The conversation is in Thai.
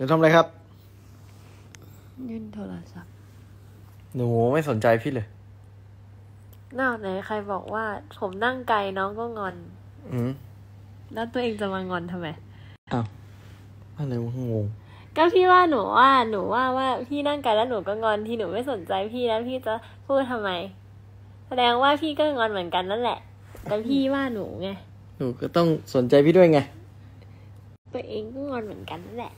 ืนทำอะไรครับยืนโทรศัพท์หนูไม่สนใจพี่เลยน่าไหนใครบอกว่าผมนั่งไกลน้องก็งอนอืมแล้วตัวเองจะมางอนทำไมอ้าวอะไรวะงงก็พี่ว่าหนูว่าหนูว่าว่าพี่นั่งไกลแล้วหนูก็งอนที่หนูไม่สนใจพี่แล้วพี่จะพูดทำไม แสดงว่าพี่ก็งอนเหมือนกันนั่นแหละแต่พี่ว่าหนูไงหนูก็ต้องสนใจพี่ด้วยไงตัวเองก็งอนเหมือนกันนั่นแหละ